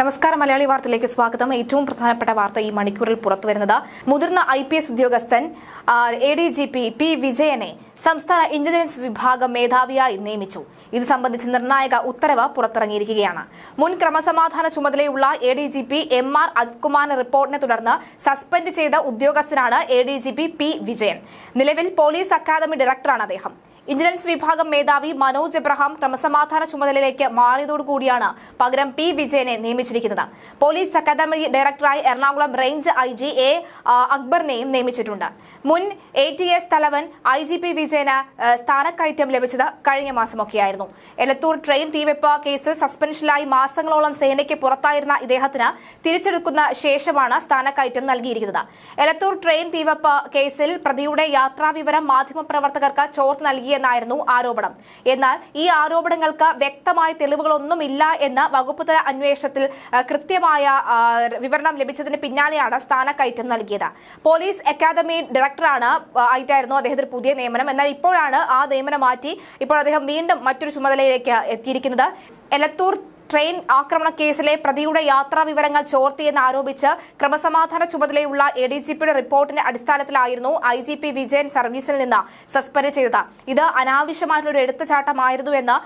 നമസ്കാരം മലയാളി വാർത്തയിലേക്ക് സ്വാഗതം ഏറ്റവും പ്രധാനപ്പെട്ട വാർത്ത ഈ മണിക്കൂറിൽ പുറത്തുവരുന്നത് മുതിർന്ന ഐ പി എസ് ഉദ്യോഗസ്ഥൻ A D G P P വിജയനെ സംസ്ഥാന ഇന്റലിജൻസ് വിഭാഗം മേധാവിയായി നിയമിച്ചു ഇത് സംബന്ധിച്ച് നിർണായക ഉത്തരവ് പുറത്തിറങ്ങിയിരിക്കുകയാണ് മുൻ ക്രമസമാധാന ചുമതലയുള്ള A D G P M R അജിത്കുമാറിന്റെ റിപ്പോർട്ടിനെ തുടർന്ന് സസ്പെൻഡ് ചെയ്ത ഉദ്യോഗസ്ഥനാണ് A D G P P Vijayan നിലവിൽ പോലീസ് അക്കാദമി ഡയറക്ടറാണ് അദ്ദേഹം ഇന്റലിജൻസ് വിഭാഗം മേധാവി മനോജ് എബ്രഹാം ക്രമസമാധാന ചുമതലയിലേക്ക് മാറിയതോടുകൂടിയാണ് പകരം പി വിജയനെ നിയമിച്ചിരിക്കുന്നത് പോലീസ് അക്കാദമി ഡയറക്ടറായി Ernakulam range I G A അക്ബറിനെയും നിയമിച്ചിട്ടുണ്ട് മുൻ എ ടി എസ് തലവൻ ഐ ജി പി വിജയന് സ്ഥാനക്കയറ്റം ലഭിച്ചത് കഴിഞ്ഞ മാസമൊക്കെയായിരുന്നു എലത്തൂർ ട്രെയിൻ തീവെപ്പ് കേസിൽ സസ്പെൻഷനിലായി മാസങ്ങളോളം സേനയ്ക്ക് പുറത്തായിരുന്ന ഇദ്ദേഹത്തിന് തിരിച്ചെടുക്കുന്ന ശേഷമാണ് സ്ഥാനക്കയറ്റം നൽകിയിരിക്കുന്നത് എലത്തൂർ ട്രെയിൻ തീവെപ്പ് കേസിൽ പ്രതിയുടെ യാത്രാവിവരം മാധ്യമപ്രവർത്തകർക്ക് ചോർത്ത് നൽകിയത് എന്നായിരുന്നു ആരോപണം എന്നാൽ ഈ ആരോപണങ്ങൾക്ക് വ്യക്തമായ തെളിവുകളൊന്നുമില്ല എന്ന് വകുപ്പുതല അന്വേഷണത്തിൽ കൃത്യമായ വിവരണം ലഭിച്ചതിന് പിന്നാലെയാണ് സ്ഥാനക്കയറ്റം നൽകിയത് പോലീസ് അക്കാദമി ഡയറക്ടറാണ് ആയിട്ടായിരുന്നു അദ്ദേഹത്തിന് പുതിയ നിയമനം എന്നാൽ ഇപ്പോഴാണ് ആ നിയമനം മാറ്റി ഇപ്പോൾ അദ്ദേഹം വീണ്ടും മറ്റൊരു ചുമതലയിലേക്ക് എത്തിയിരിക്കുന്നത് എലത്തൂർ ട്രെയിൻ ആക്രമണ കേസിലെ പ്രതിയുടെ യാത്രാ വിവരങ്ങൾ ചോർത്തിയെന്ന് ആരോപിച്ച് ക്രമസമാധാന ചുമതലയുള്ള എ ഡി ജി പിയുടെ റിപ്പോർട്ടിന്റെ അടിസ്ഥാനത്തിലായിരുന്നു ഐ ജി പി വിജയൻ സർവീസിൽ നിന്ന് സസ്പെൻഡ് ചെയ്തത് ഇത് അനാവശ്യമായിട്ടുള്ള എടുത്തുചാട്ടമായിരുന്നു എന്ന്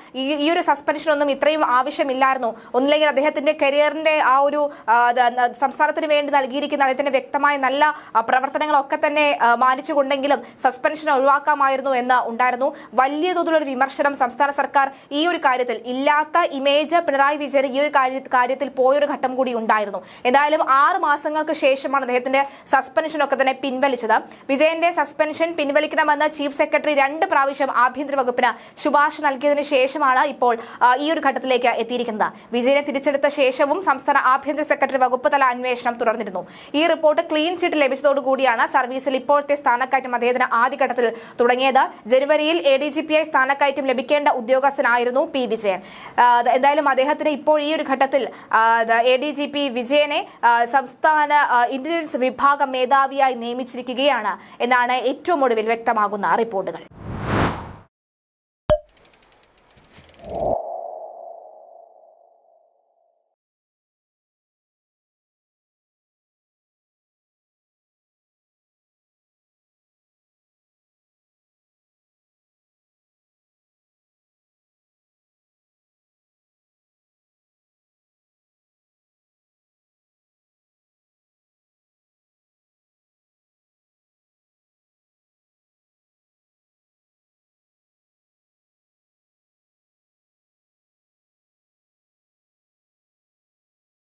ഈ ഒരു സസ്പെൻഷനൊന്നും ഇത്രയും ആവശ്യമില്ലായിരുന്നു ഒന്നില്ലെങ്കിൽ അദ്ദേഹത്തിന്റെ കരിയറിന്റെ ആ ഒരു സംസ്ഥാനത്തിന് വേണ്ടി നൽകിയിരിക്കുന്ന അദ്ദേഹത്തിന്റെ വ്യക്തമായ നല്ല പ്രവർത്തനങ്ങളൊക്കെ തന്നെ മാനിച്ചുകൊണ്ടെങ്കിലും സസ്പെൻഷൻ ഒഴിവാക്കാമായിരുന്നു എന്ന് ഉണ്ടായിരുന്നു വലിയ തോതിലുള്ള വിമർശനം സംസ്ഥാന സർക്കാർ ഈ ഒരു കാര്യത്തിൽ ഇല്ലാത്ത ഇമേജ് പിണറായി പിണറായി വിജയൻ ഈ ഒരു കാര്യത്തിൽ പോയൊരു ഘട്ടം കൂടി ഉണ്ടായിരുന്നു എന്തായാലും ആറ് മാസങ്ങൾക്ക് ശേഷമാണ് അദ്ദേഹത്തിന്റെ സസ്പെൻഷനൊക്കെ തന്നെ പിൻവലിച്ചത് വിജയന്റെ സസ്പെൻഷൻ പിൻവലിക്കണമെന്ന് ചീഫ് സെക്രട്ടറി രണ്ട് പ്രാവശ്യം ആഭ്യന്തര വകുപ്പിന് ശുപാർശ നൽകിയതിനു ശേഷമാണ് ഇപ്പോൾ ഈ ഒരു ഘട്ടത്തിലേക്ക് എത്തിയിരിക്കുന്നത് വിജയനെ തിരിച്ചെടുത്ത ശേഷവും സംസ്ഥാന ആഭ്യന്തര സെക്രട്ടറി വകുപ്പ് തല അന്വേഷണം തുടർന്നിരുന്നു ഈ റിപ്പോർട്ട് ക്ലീൻ ചിറ്റ് ലഭിച്ചതോടുകൂടിയാണ് സർവീസിൽ ഇപ്പോഴത്തെ സ്ഥാനക്കയറ്റം അദ്ദേഹത്തിന് ആദ്യഘട്ടത്തിൽ തുടങ്ങിയത് ജനുവരിയിൽ എ ഡി ജി പി ഐ സ്ഥാനക്കയറ്റം ലഭിക്കേണ്ട ഉദ്യോഗസ്ഥനായിരുന്നു പി വിജയൻ എന്തായാലും അദ്ദേഹത്തിന് അദ്ദേഹത്തിന് ഇപ്പോൾ ഈ ഒരു ഘട്ടത്തിൽ എ ഡി ജി പി വിജയനെ സംസ്ഥാന ഇന്റലിജൻസ് വിഭാഗം മേധാവിയായി നിയമിച്ചിരിക്കുകയാണ് എന്നാണ് ഏറ്റവും ഒടുവിൽ വ്യക്തമാകുന്ന റിപ്പോർട്ടുകൾ